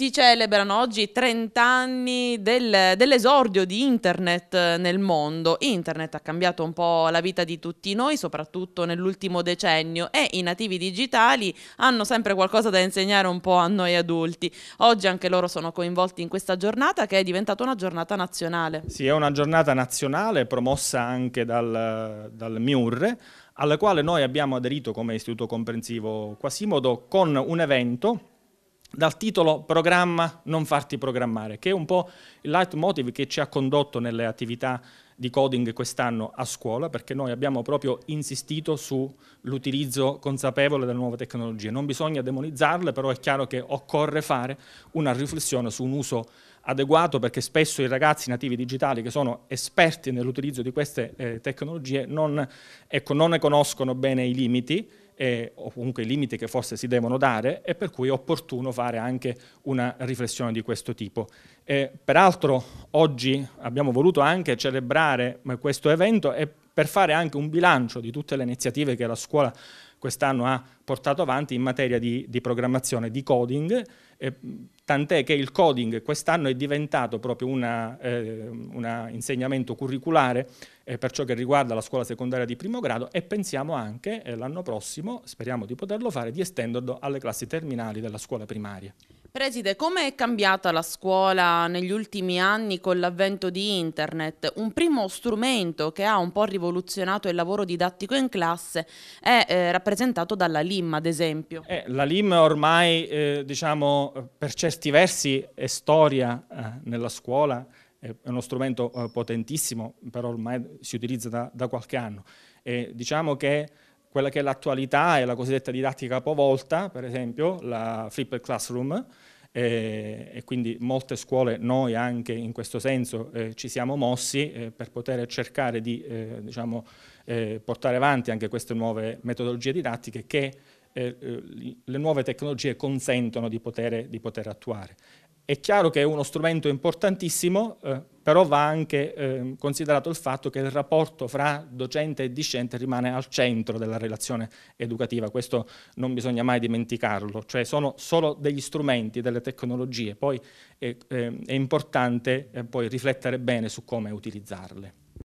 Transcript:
si celebrano oggi 30 anni del, dell'esordio di Internet eh, nel mondo. Internet ha cambiato un po' la vita di tutti noi, soprattutto nell'ultimo decennio, e i nativi digitali hanno sempre qualcosa da insegnare un po' a noi adulti. Oggi anche loro sono coinvolti in questa giornata che è diventata una giornata nazionale. Sì, è una giornata nazionale promossa anche dal, dal MIUR alla quale noi abbiamo aderito come istituto comprensivo Quasimodo con un evento dal titolo Programma non farti programmare, che è un po' il leitmotiv che ci ha condotto nelle attività di coding quest'anno a scuola, perché noi abbiamo proprio insistito sull'utilizzo consapevole delle nuove tecnologie. Non bisogna demonizzarle, però è chiaro che occorre fare una riflessione su un uso adeguato, perché spesso i ragazzi nativi digitali che sono esperti nell'utilizzo di queste eh, tecnologie non, ecco, non ne conoscono bene i limiti e, o comunque i limiti che forse si devono dare e per cui è opportuno fare anche una riflessione di questo tipo. E, peraltro oggi abbiamo voluto anche celebrare questo evento e per fare anche un bilancio di tutte le iniziative che la scuola quest'anno ha portato avanti in materia di, di programmazione, di coding, eh, tant'è che il coding quest'anno è diventato proprio un eh, insegnamento curriculare eh, per ciò che riguarda la scuola secondaria di primo grado e pensiamo anche eh, l'anno prossimo, speriamo di poterlo fare, di estenderlo alle classi terminali della scuola primaria. Preside, come è cambiata la scuola negli ultimi anni con l'avvento di internet? Un primo strumento che ha un po' rivoluzionato il lavoro didattico in classe è eh, rappresentato dalla LIM, ad esempio. Eh, la LIM ormai, eh, diciamo, per certi versi è storia eh, nella scuola, è uno strumento eh, potentissimo, però ormai si utilizza da, da qualche anno. E diciamo che quella che è l'attualità è la cosiddetta didattica capovolta, per esempio, la flipped classroom, eh, e quindi molte scuole, noi anche in questo senso, eh, ci siamo mossi eh, per poter cercare di eh, diciamo, eh, portare avanti anche queste nuove metodologie didattiche che eh, le nuove tecnologie consentono di poter, di poter attuare è chiaro che è uno strumento importantissimo, eh, però va anche eh, considerato il fatto che il rapporto fra docente e discente rimane al centro della relazione educativa, questo non bisogna mai dimenticarlo, cioè sono solo degli strumenti, delle tecnologie, poi eh, ehm, è importante eh, poi riflettere bene su come utilizzarle.